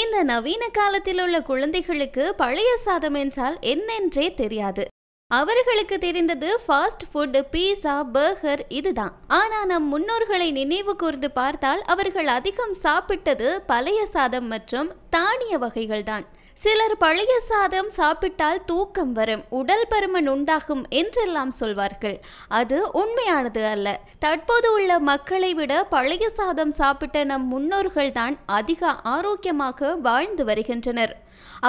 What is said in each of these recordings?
இந்த நவீன காலத்தில் உள்ள குழந்தைகளுக்கு பழைய சாதம் என்றால் என்னென்றே தெரியாது அவர்களுக்கு தெரிந்தது ஃபாஸ்ட் ஃபுட் பீஸா பர்கர் இதுதான் ஆனா நம் முன்னோர்களை நினைவு கூர்ந்து பார்த்தால் அவர்கள் அதிகம் சாப்பிட்டது பழைய சாதம் மற்றும் தானிய வகைகள் தான் சிலர் பழைய சாதம் சாப்பிட்டால் தூக்கம் வரும் உடல் பருமன் உண்டாகும் என்றெல்லாம் சொல்வார்கள் அது உண்மையானது அல்ல தற்போது உள்ள மக்களை விட பழைய சாதம் சாப்பிட்ட நம் முன்னோர்கள் தான் அதிக ஆரோக்கியமாக வாழ்ந்து வருகின்றனர்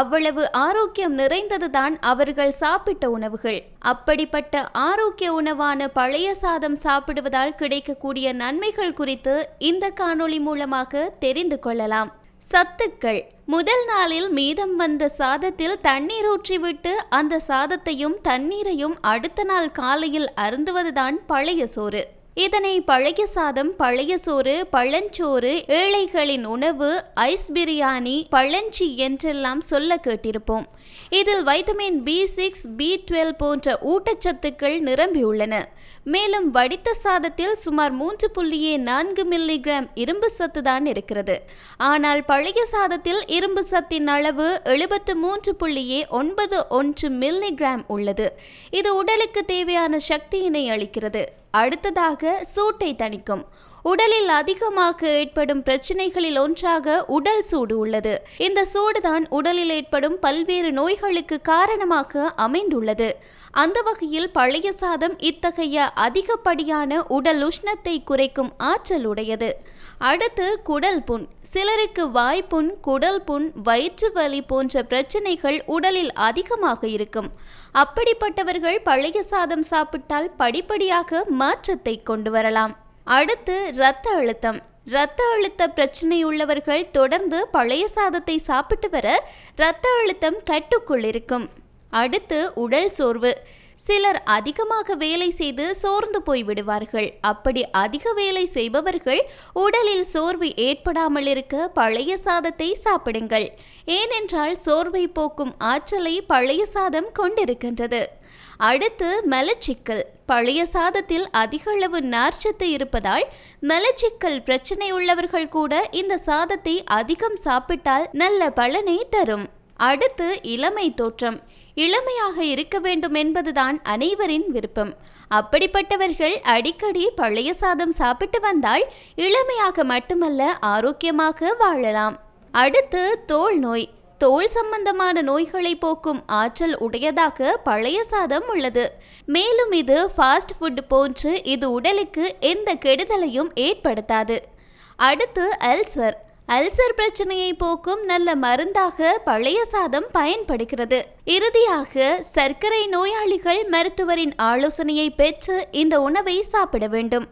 அவ்வளவு ஆரோக்கியம் நிறைந்ததுதான் அவர்கள் சாப்பிட்ட உணவுகள் அப்படிப்பட்ட ஆரோக்கிய உணவான பழைய சாதம் சாப்பிடுவதால் கிடைக்கக்கூடிய நன்மைகள் குறித்து இந்த காணொளி மூலமாக தெரிந்து கொள்ளலாம் சத்துக்கள் முதல் நாளில் மீதம் வந்த சாதத்தில் தண்ணீர் ஊற்றிவிட்டு அந்த சாதத்தையும் தண்ணீரையும் அடுத்த நாள் காலையில் அருந்துவதுதான் பழைய சோறு இதனை பழைய சாதம் பழைய சோறு பழஞ்சோறு ஏழைகளின் உணவு ஐஸ் பிரியாணி பழஞ்சி என்றெல்லாம் சொல்ல கேட்டிருப்போம் இதில் vitamin B six B twelve போன்ற ஊட்டச்சத்துக்கள் நிரம்பியுள்ளன மேலும் வடித்த சாதத்தில் சுமார் மூன்று புள்ளியே நான்கு மில்லிகிராம் இரும்பு சத்து தான் இருக்கிறது ஆனால் பழைய சாதத்தில் இரும்பு சத்தின் அளவு எழுபத்து மூன்று புள்ளியே ஒன்பது ஒன்று மில்லிகிராம் உள்ளது இது உடலுக்கு தேவையான சக்தியினை அளிக்கிறது அடுத்ததாக சூட்டை தணிக்கும் உடலில் அதிகமாக ஏற்படும் பிரச்சனைகளில் ஒன்றாக உடல் சூடு உள்ளது இந்த சூடுதான் உடலில் ஏற்படும் பல்வேறு நோய்களுக்கு காரணமாக அமைந்துள்ளது அந்த வகையில் பழைய சாதம் இத்தகைய அதிகப்படியான உடல் உஷ்ணத்தை குறைக்கும் ஆற்றல் உடையது அடுத்து குடல் புண் சிலருக்கு வாய்ப்புண் குடல் புண் வயிற்று வலி போன்ற பிரச்சனைகள் உடலில் அதிகமாக இருக்கும் அப்படிப்பட்டவர்கள் பழைய சாதம் சாப்பிட்டால் படிப்படியாக மாற்றத்தை கொண்டு வரலாம் அடுத்து இரத்த அழுத்தம் இரத்த அழுத்த பிரச்சனை உள்ளவர்கள் தொடர்ந்து பழைய சாதத்தை சாப்பிட்டு வர இரத்த அழுத்தம் கட்டுக்குள் இருக்கும் அடுத்து உடல் சோர்வு சிலர் அதிகமாக வேலை செய்து சோர்ந்து போய் விடுவார்கள் அப்படி அதிக வேலை செய்பவர்கள் உடலில் சோர்வு ஏற்படாமல் இருக்க பழைய சாதத்தை சாப்பிடுங்கள் ஏனென்றால் சோர்வை போக்கும் ஆற்றலை பழைய சாதம் கொண்டிருக்கின்றது அடுத்து மலச்சிக்கல் பழைய சாதத்தில் அதிக அளவு நார்ச்சத்து இருப்பதால் மலச்சிக்கல் பிரச்சனை உள்ளவர்கள் கூட இந்த சாதத்தை அதிகம் சாப்பிட்டால் நல்ல பலனை தரும் அடுத்து இளமை தோற்றம் இளமையாக இருக்க வேண்டும் என்பதுதான் அனைவரின் விருப்பம் அப்படிப்பட்டவர்கள் அடிக்கடி பழைய சாதம் சாப்பிட்டு வந்தால் இளமையாக மட்டுமல்ல ஆரோக்கியமாக வாழலாம் அடுத்து தோல் நோய் தோல் சம்பந்தமான நோய்களை போக்கும் ஆற்றல் உடையதாக பழைய சாதம் உள்ளது மேலும் இது ஃபாஸ்ட் ஃபுட் போன்று இது உடலுக்கு எந்த கெடுதலையும் ஏற்படுத்தாது அடுத்து அல்சர் அல்சர் பிரச்சனையை போக்கும் நல்ல மருந்தாக பழைய சாதம் பயன்படுகிறது இறுதியாக சர்க்கரை நோயாளிகள் மருத்துவரின் ஆலோசனையை பெற்று இந்த உணவை சாப்பிட வேண்டும்